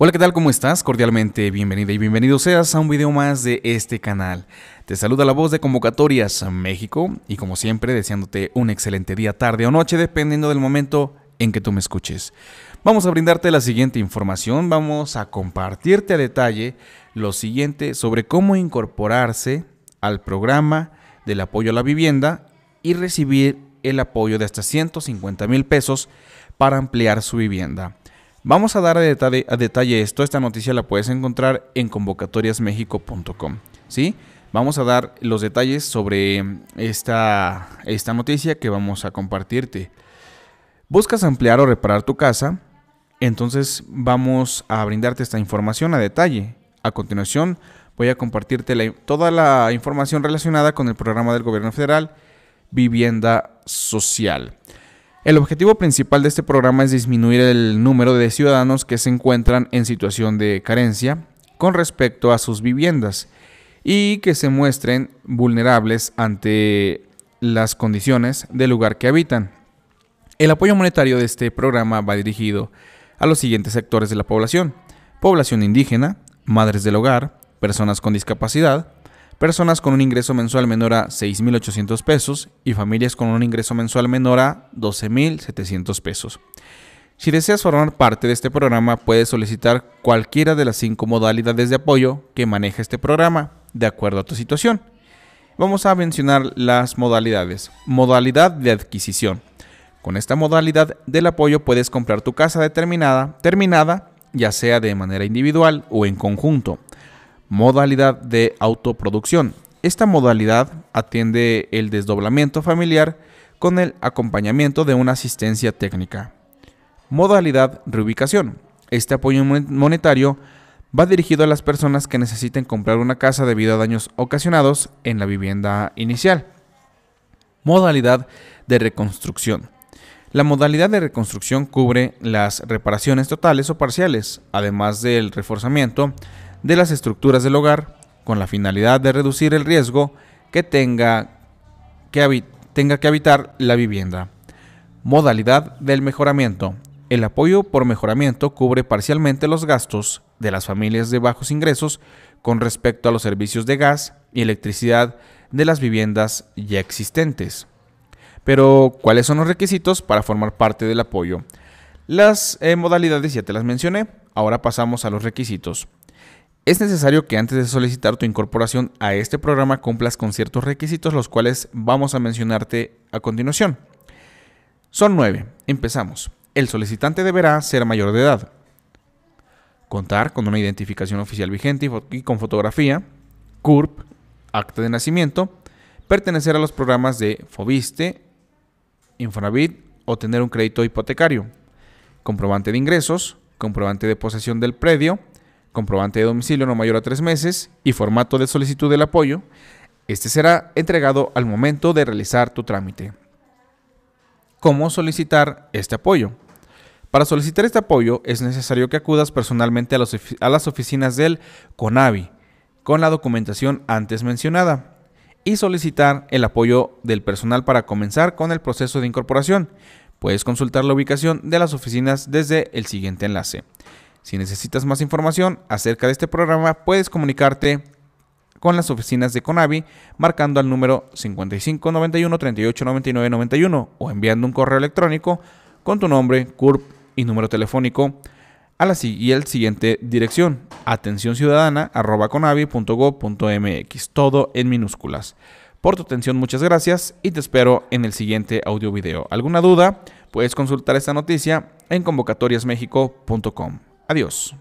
Hola, ¿qué tal? ¿Cómo estás? Cordialmente bienvenida y bienvenido seas a un video más de este canal. Te saluda la voz de Convocatorias México y como siempre deseándote un excelente día, tarde o noche dependiendo del momento en que tú me escuches. Vamos a brindarte la siguiente información, vamos a compartirte a detalle lo siguiente sobre cómo incorporarse al programa del apoyo a la vivienda y recibir el apoyo de hasta 150 mil pesos para ampliar su vivienda. Vamos a dar a detalle, esto. Esta noticia la puedes encontrar en convocatoriasmexico.com. ¿sí? Vamos a dar los detalles sobre esta, esta noticia que vamos a compartirte. Buscas ampliar o reparar tu casa, entonces vamos a brindarte esta información a detalle. A continuación voy a compartirte toda la información relacionada con el programa del gobierno federal Vivienda Social. El objetivo principal de este programa es disminuir el número de ciudadanos que se encuentran en situación de carencia con respecto a sus viviendas y que se muestren vulnerables ante las condiciones del lugar que habitan. El apoyo monetario de este programa va dirigido a los siguientes sectores de la población. Población indígena, madres del hogar, personas con discapacidad, personas con un ingreso mensual menor a 6.800 pesos y familias con un ingreso mensual menor a 12.700 pesos. Si deseas formar parte de este programa, puedes solicitar cualquiera de las cinco modalidades de apoyo que maneja este programa, de acuerdo a tu situación. Vamos a mencionar las modalidades. Modalidad de adquisición. Con esta modalidad del apoyo puedes comprar tu casa determinada, terminada, ya sea de manera individual o en conjunto modalidad de autoproducción. Esta modalidad atiende el desdoblamiento familiar con el acompañamiento de una asistencia técnica. Modalidad reubicación. Este apoyo monetario va dirigido a las personas que necesiten comprar una casa debido a daños ocasionados en la vivienda inicial. Modalidad de reconstrucción. La modalidad de reconstrucción cubre las reparaciones totales o parciales, además del reforzamiento de las estructuras del hogar con la finalidad de reducir el riesgo que tenga que, tenga que habitar la vivienda. Modalidad del mejoramiento. El apoyo por mejoramiento cubre parcialmente los gastos de las familias de bajos ingresos con respecto a los servicios de gas y electricidad de las viviendas ya existentes. Pero, ¿cuáles son los requisitos para formar parte del apoyo? Las eh, modalidades ya te las mencioné, ahora pasamos a los requisitos. Es necesario que antes de solicitar tu incorporación a este programa cumplas con ciertos requisitos, los cuales vamos a mencionarte a continuación. Son nueve. Empezamos. El solicitante deberá ser mayor de edad, contar con una identificación oficial vigente y con fotografía, CURP, acta de nacimiento, pertenecer a los programas de FOBISTE, Infonavit o tener un crédito hipotecario, comprobante de ingresos, comprobante de posesión del predio, comprobante de domicilio no mayor a tres meses y formato de solicitud del apoyo, este será entregado al momento de realizar tu trámite. ¿Cómo solicitar este apoyo? Para solicitar este apoyo es necesario que acudas personalmente a, a las oficinas del CONAVI con la documentación antes mencionada y solicitar el apoyo del personal para comenzar con el proceso de incorporación. Puedes consultar la ubicación de las oficinas desde el siguiente enlace. Si necesitas más información acerca de este programa, puedes comunicarte con las oficinas de Conavi marcando al número 5591 389991 o enviando un correo electrónico con tu nombre, CURP y número telefónico a la y siguiente dirección atención ciudadana todo en minúsculas. Por tu atención muchas gracias y te espero en el siguiente audio video. ¿Alguna duda? Puedes consultar esta noticia en convocatoriasmexico.com. Adiós.